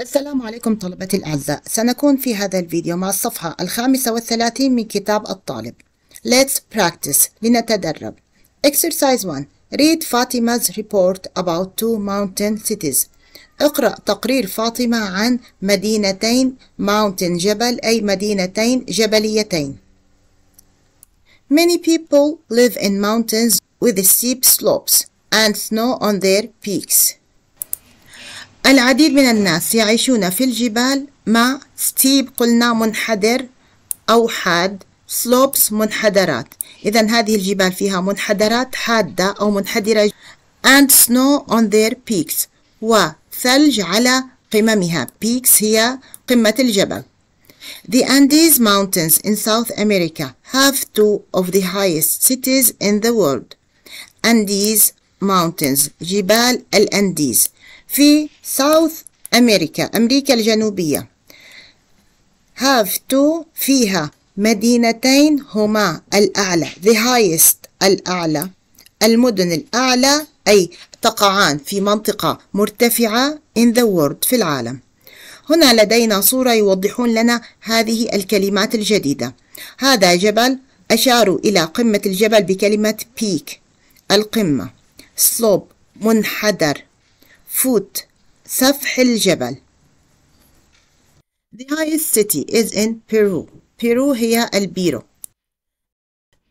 السلام عليكم طلبتي الأعزاء سنكون في هذا الفيديو مع الصفحة الخامسة والثلاثين من كتاب الطالب Let's practice لنتدرب Exercise 1 Read Fatima's report about two mountain cities اقرأ تقرير فاطمة عن مدينتين mountain جبل أي مدينتين جبليتين Many people live in mountains with steep slopes and snow on their peaks العديد من الناس يعيشون في الجبال مع ستيب قلنا منحدر أو حاد سلوبس منحدرات إذا هذه الجبال فيها منحدرات حادة أو منحدرة and snow on their peaks وثلج على قممها peaks هي قمة الجبل The Andes Mountains in South America have two of the highest cities in the world Andes Mountains جبال الأنديز في ساوث أمريكا أمريكا الجنوبية have to فيها مدينتين هما الأعلى the highest الأعلى المدن الأعلى أي تقعان في منطقة مرتفعة in the world في العالم هنا لدينا صورة يوضحون لنا هذه الكلمات الجديدة هذا جبل أشاروا إلى قمة الجبل بكلمة peak القمة slope منحدر foot سفح الجبل The highest city is in Peru. Peru هي البيرو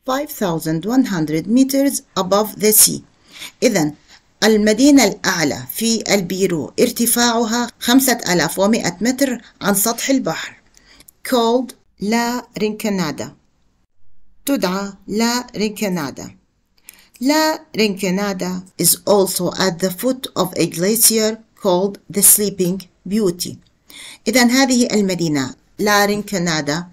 5100 meters above the sea إذا المدينة الأعلى في البيرو ارتفاعها 5100 متر عن سطح البحر called La Rinconada تدعى La Rinconada La Rinconada is also at the foot of a glacier called the Sleeping Beauty إذا هذه المدينة لا رينكونادا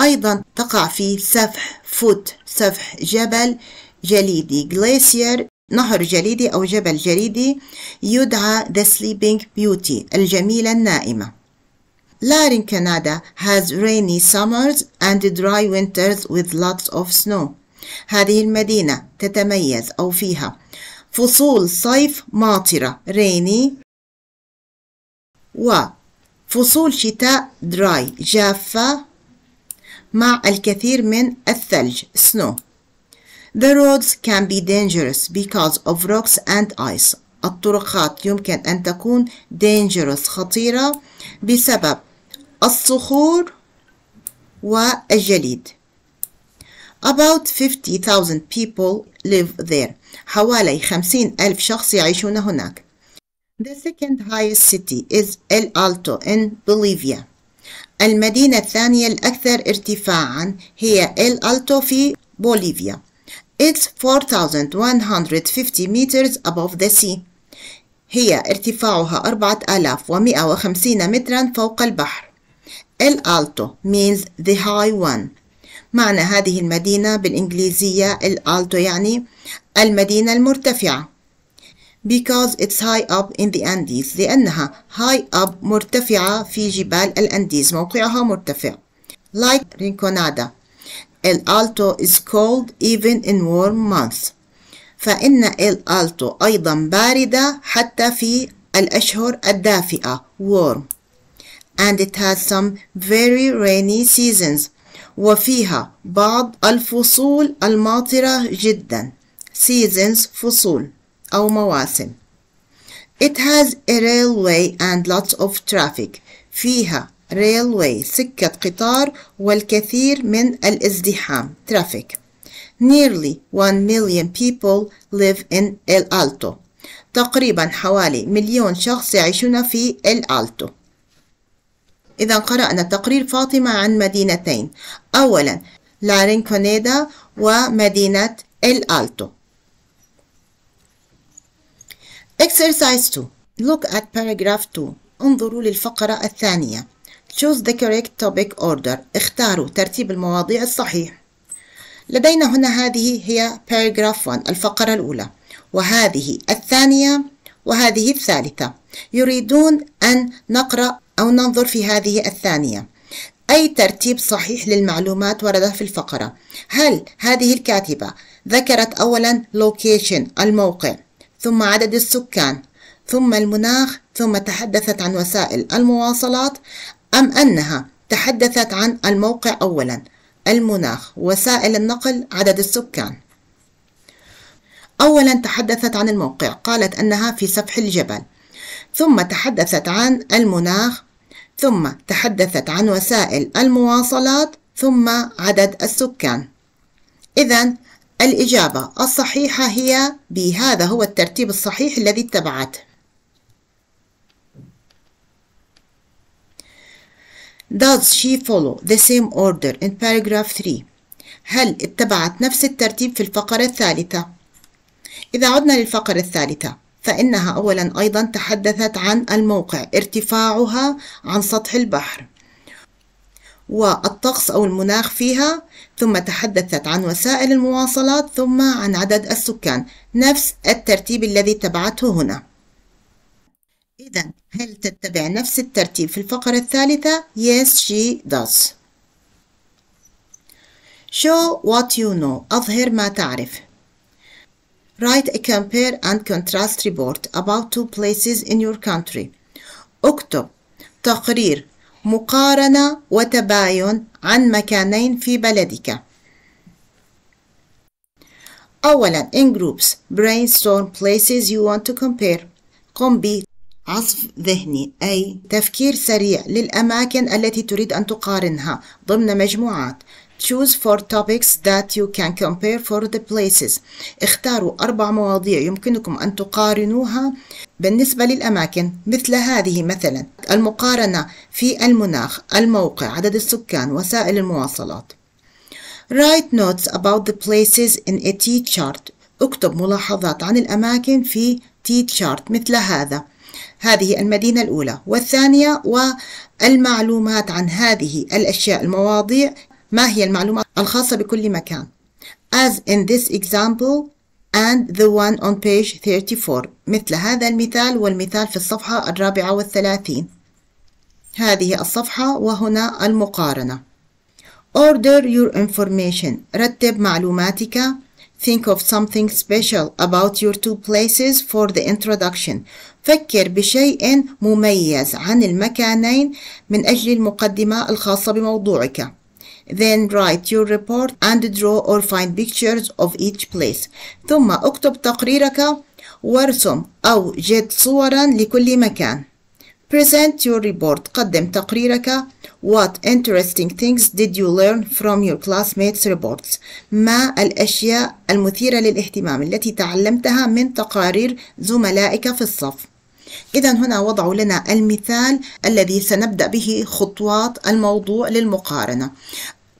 أيضا تقع في سفح فوت سفح جبل جليدي glacier نهر جليدي أو جبل جليدي يدعى The Sleeping Beauty الجميلة النائمة La Rinconada has rainy summers and dry winters with lots of snow. هذه المدينة تتميز أو فيها فصول صيف ماطرة ريني وفصول شتاء دراي جافة مع الكثير من الثلج snow The roads can be dangerous because of rocks and ice الطرقات يمكن أن تكون dangerous خطيرة بسبب الصخور والجليد About 50,000 people live there. حوالي 50,000 شخص يعيشون هناك. The second highest city is El Alto in Bolivia. المدينة الثانية الأكثر ارتفاعا هي El Alto في بوليفيا. It's 4150 meters above the sea. هي ارتفاعها 4150 مترا فوق البحر. El Alto means the high one معنى هذه المدينة بالإنجليزية الألتو يعني المدينة المرتفعة because it's high up in the Andes لأنها high up مرتفعة في جبال الأنديز موقعها مرتفع like Rinconada الألتو is cold even in warm months فإن الألتو أيضا باردة حتى في الأشهر الدافئة warm and it has some very rainy seasons وفيها بعض الفصول الماطرة جدا seasons فصول أو مواسم It has a railway and lots of traffic فيها railway سكة قطار والكثير من الازدحام traffic Nearly one million people live in El Alto تقريبا حوالي مليون شخص يعيشون في El Alto إذا قرأنا تقرير فاطمة عن مدينتين أولا لارينكونيدا ومدينة الألتو Exercise 2 Look at paragraph 2 انظروا للفقرة الثانية Choose the correct topic order اختاروا ترتيب المواضيع الصحيح لدينا هنا هذه هي paragraph 1 الفقرة الأولى وهذه الثانية وهذه الثالثة يريدون أن نقرأ أو ننظر في هذه الثانية أي ترتيب صحيح للمعلومات ورد في الفقرة هل هذه الكاتبة ذكرت أولا لوكيشن الموقع ثم عدد السكان ثم المناخ ثم تحدثت عن وسائل المواصلات أم أنها تحدثت عن الموقع أولا المناخ وسائل النقل عدد السكان أولا تحدثت عن الموقع قالت أنها في سفح الجبل ثم تحدثت عن المناخ ثم تحدثت عن وسائل المواصلات ثم عدد السكان إذا الإجابة الصحيحة هي بهذا هو الترتيب الصحيح الذي اتبعته Does she follow the same order in paragraph 3 هل اتبعت نفس الترتيب في الفقرة الثالثة؟ إذا عدنا للفقرة الثالثة فإنها أولا أيضا تحدثت عن الموقع ارتفاعها عن سطح البحر والطقس أو المناخ فيها ثم تحدثت عن وسائل المواصلات ثم عن عدد السكان نفس الترتيب الذي تبعته هنا إذا هل تتبع نفس الترتيب في الفقرة الثالثة؟ Yes she does Show what you know أظهر ما تعرف Write a compare and contrast report about two places in your country. اكتب تقرير مقارنة وتباين عن مكانين في بلدك. أولا in groups brainstorm places you want to compare. قم بعصف ذهني أي تفكير سريع للأماكن التي تريد أن تقارنها ضمن مجموعات. choose for topics that you can compare for the places اختاروا أربع مواضيع يمكنكم أن تقارنوها بالنسبة للأماكن مثل هذه مثلا المقارنة في المناخ الموقع عدد السكان وسائل المواصلات write notes about the places in a T-chart اكتب ملاحظات عن الأماكن في T-chart مثل هذا هذه المدينة الأولى والثانية والمعلومات عن هذه الأشياء المواضيع ما هي المعلومات الخاصة بكل مكان as in this example and the one on page 34 مثل هذا المثال والمثال في الصفحة الرابعة والثلاثين هذه الصفحة وهنا المقارنة order your information رتب معلوماتك think of something special about your two places for the introduction فكر بشيء مميز عن المكانين من أجل المقدمة الخاصة بموضوعك then write your report and draw or find pictures of each place ثم اكتب تقريرك وارسم أو جد صورا لكل مكان present your report قدم تقريرك what interesting things did you learn from your classmates reports ما الأشياء المثيرة للاهتمام التي تعلمتها من تقارير زملائك في الصف إذا هنا وضعوا لنا المثال الذي سنبدأ به خطوات الموضوع للمقارنة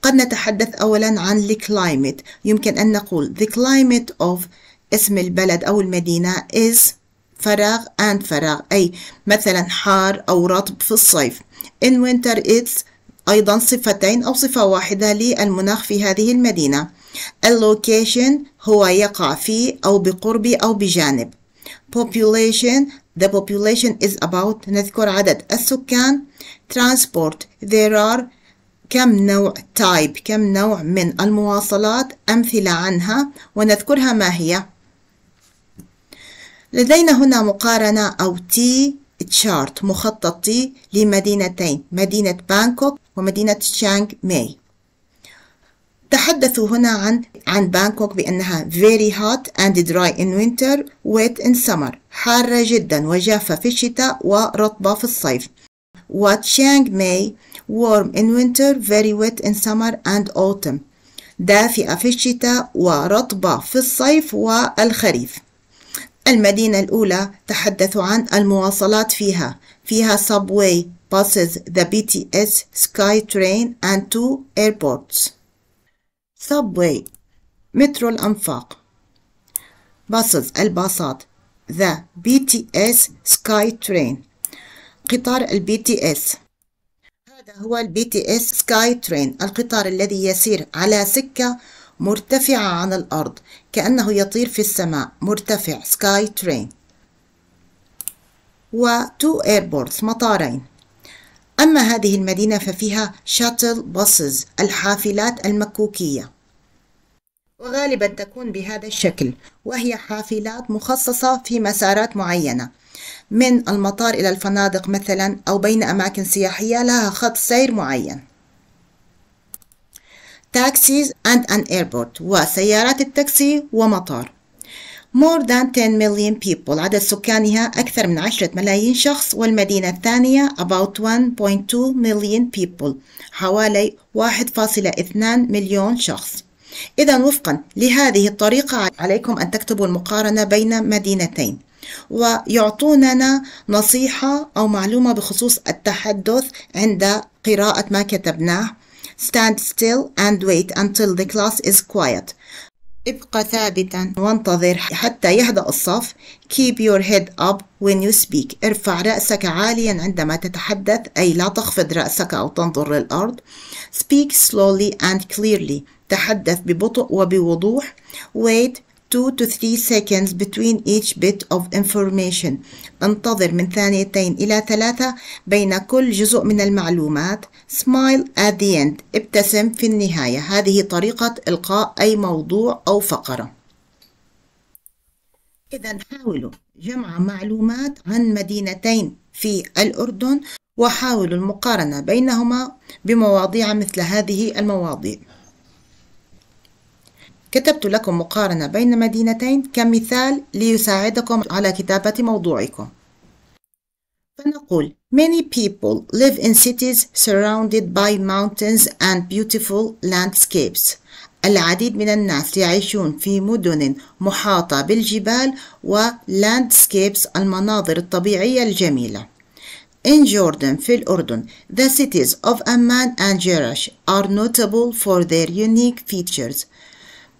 قد نتحدث أولا عن climate يمكن أن نقول the climate of اسم البلد أو المدينة is فراغ and فراغ أي مثلا حار أو رطب في الصيف in winter it's أيضا صفتين أو صفة واحدة للمناخ في هذه المدينة اللوكيشن هو يقع في أو بقرب أو بجانب population the population is about نذكر عدد السكان transport there are كم نوع تايب كم نوع من المواصلات أمثلة عنها ونذكرها ما هي لدينا هنا مقارنة أو تي تشارت مخطط تي لمدينتين مدينة بانكوك ومدينة تشانغ ماي تحدثوا هنا عن عن بانكوك بأنها very hot and dry in winter wet in summer حارة جدا وجافة في الشتاء ورطبة في الصيف وتشانغ ماي warm in winter very wet in summer and autumn دافئة في الشتاء ورطبة في الصيف والخريف المدينة الأولى تحدثوا عن المواصلات فيها فيها subway buses the BTS sky train and two airports subway مترو الأنفاق buses الباصات the BTS sky train قطار ال BTS. هذا هو البي تي اس سكاي ترين القطار الذي يسير على سكة مرتفعة عن الأرض كأنه يطير في السماء مرتفع سكاي ترين و تو ايربورتس مطارين أما هذه المدينة ففيها شاتل باسز الحافلات المكوكية وغالبا تكون بهذا الشكل وهي حافلات مخصصة في مسارات معينة من المطار إلى الفنادق مثلا أو بين أماكن سياحية لها خط سير معين taxis and an airport وسيارات التاكسي ومطار more than 10 million people عدد سكانها أكثر من 10 ملايين شخص والمدينة الثانية about 1.2 million people حوالي 1.2 مليون شخص إذا وفقا لهذه الطريقة عليكم أن تكتبوا المقارنة بين مدينتين ويعطوننا نصيحة أو معلومة بخصوص التحدث عند قراءة ما كتبناه Stand still and wait until the class is quiet ابقى ثابتا وانتظر حتى يهدأ الصف Keep your head up when you speak ارفع رأسك عاليا عندما تتحدث أي لا تخفض رأسك أو تنظر للأرض Speak slowly and clearly تحدث ببطء وبوضوح Wait 2 to 3 seconds between each bit of information انتظر من ثانيتين إلى ثلاثة بين كل جزء من المعلومات smile at the end ابتسم في النهاية هذه طريقة إلقاء أي موضوع أو فقرة إذا حاولوا جمع معلومات عن مدينتين في الأردن وحاولوا المقارنة بينهما بمواضيع مثل هذه المواضيع كتبت لكم مقارنة بين مدينتين كمثال ليساعدكم على كتابة موضوعكم فنقول Many people live in cities surrounded by mountains and beautiful landscapes. العديد من الناس يعيشون في مدن محاطة بالجبال و landscapes المناظر الطبيعية الجميلة. In Jordan في الأردن, the cities of Amman and Jerash are notable for their unique features.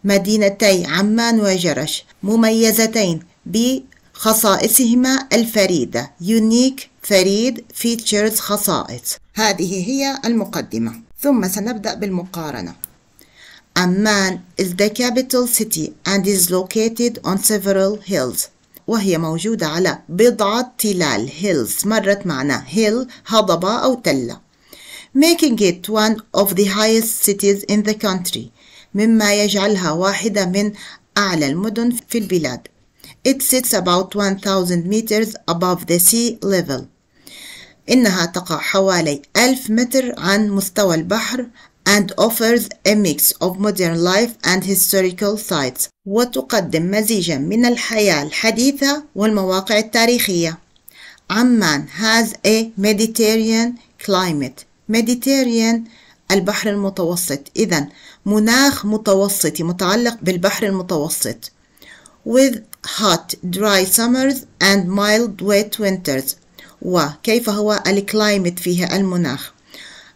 مدينتي عمان وجرش مميزتين بخصائصهما الفريدة يونيك فريد فيتشرز خصائص هذه هي المقدمة ثم سنبدأ بالمقارنة عمان is the capital city and is located on several hills وهي موجودة على بضعة تلال hills مرت معنا hill هضبة أو تلة making it one of the highest cities in the country مما يجعلها واحدة من أعلى المدن في البلاد. It sits about 1000 meters above the sea level. إنها تقع حوالي 1000 متر عن مستوى البحر and offers a mix of modern life and historical sites وتقدم مزيجا من الحياة الحديثة والمواقع التاريخية عمان has a Mediterranean climate Mediterranean البحر المتوسط إذا مناخ متوسطي متعلق بالبحر المتوسط with hot dry summers and mild wet winters وكيف هو الكلايمت فيها المناخ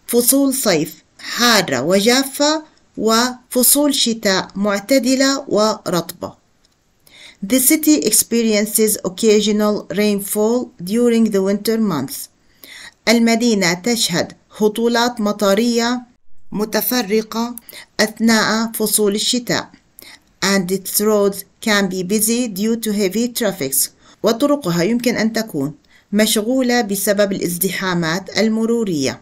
فصول صيف حارة وجافة وفصول شتاء معتدلة ورطبة The city experiences occasional rainfall during the winter months المدينة تشهد هطولات مطرية متفرقة أثناء فصول الشتاء and its roads can be busy due to heavy traffic وطرقها يمكن أن تكون مشغولة بسبب الازدحامات المرورية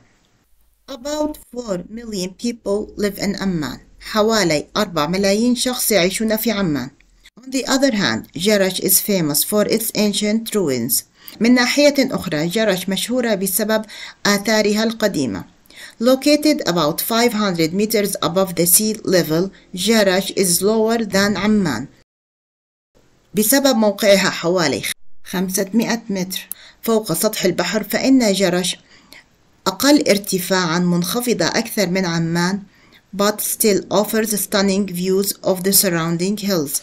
About 4 million people live in Amman حوالي 4 ملايين شخص يعيشون في عمان On the other hand, Jerash is famous for its ancient ruins من ناحية أخرى جرش مشهورة بسبب آثارها القديمة Located about 500 meters above the sea level, جرش is lower than عمان بسبب موقعها حوالي 500 متر فوق سطح البحر فإن جرش أقل ارتفاعا منخفضة أكثر من عمان but still offers stunning views of the surrounding hills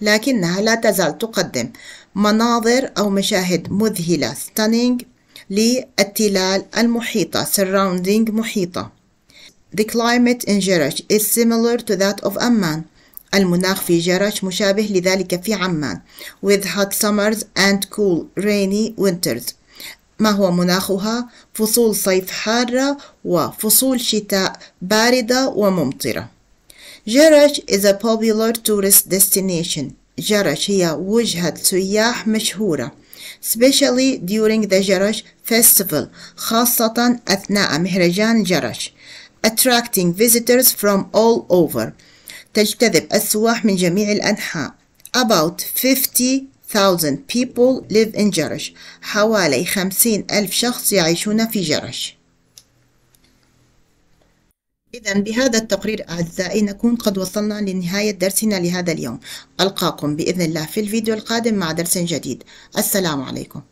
لكنها لا تزال تقدم مناظر أو مشاهد مذهلة stunning للتلال المحيطة surrounding محيطة The climate in Jarach is similar to that of Amman المناخ في جرش مشابه لذلك في عمان with hot summers and cool rainy winters ما هو مناخها فصول صيف حارة وفصول شتاء باردة وممطرة جرش is a popular tourist destination جرش هي وجهة سياح مشهورة especially during the جرش festival خاصة أثناء مهرجان جرش attracting visitors from all over تجتذب السواح من جميع الأنحاء about 50,000 people live in جرش حوالي 50 ألف شخص يعيشون في جرش إذا بهذا التقرير أعزائي نكون قد وصلنا لنهاية درسنا لهذا اليوم ألقاكم بإذن الله في الفيديو القادم مع درس جديد السلام عليكم